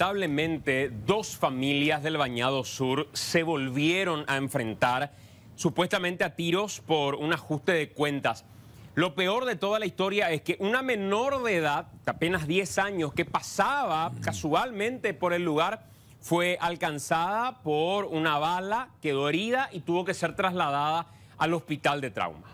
lamentablemente dos familias del Bañado Sur se volvieron a enfrentar supuestamente a tiros por un ajuste de cuentas. Lo peor de toda la historia es que una menor de edad, apenas 10 años, que pasaba casualmente por el lugar, fue alcanzada por una bala, quedó herida y tuvo que ser trasladada al hospital de trauma.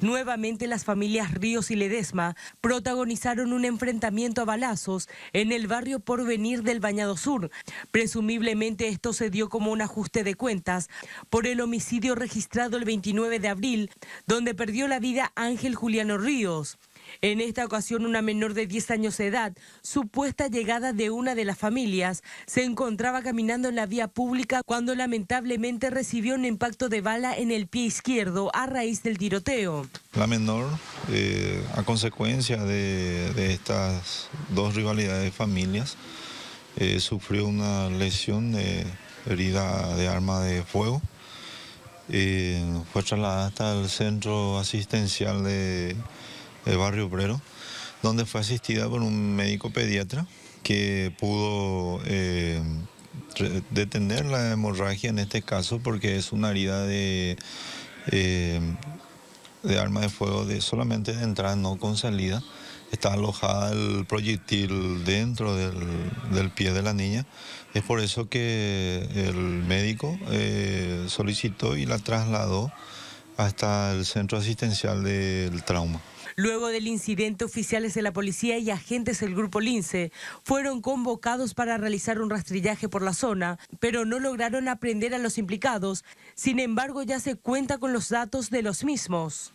Nuevamente las familias Ríos y Ledesma protagonizaron un enfrentamiento a balazos en el barrio Porvenir del Bañado Sur. Presumiblemente esto se dio como un ajuste de cuentas por el homicidio registrado el 29 de abril, donde perdió la vida Ángel Juliano Ríos. En esta ocasión, una menor de 10 años de edad, supuesta llegada de una de las familias, se encontraba caminando en la vía pública cuando lamentablemente recibió un impacto de bala en el pie izquierdo a raíz del tiroteo. La menor, eh, a consecuencia de, estas dos rivalidades de familias, eh, sufrió una lesión de herida de arma de fuego. Eh, fue trasladada hasta el centro asistencial de el barrio obrero, donde fue asistida por un médico pediatra que pudo eh, detener la hemorragia en este caso porque es una herida de, eh, de arma de fuego de solamente de entrada, no con salida. Está alojada el proyectil dentro del, pie de la niña. Es por eso que el médico eh, solicitó y la trasladó hasta el centro asistencial del trauma. Luego del incidente, oficiales de la policía y agentes del grupo Lince fueron convocados para realizar un rastrillaje por la zona, pero no lograron aprender a los implicados. Sin embargo, ya se cuenta con los datos de los mismos.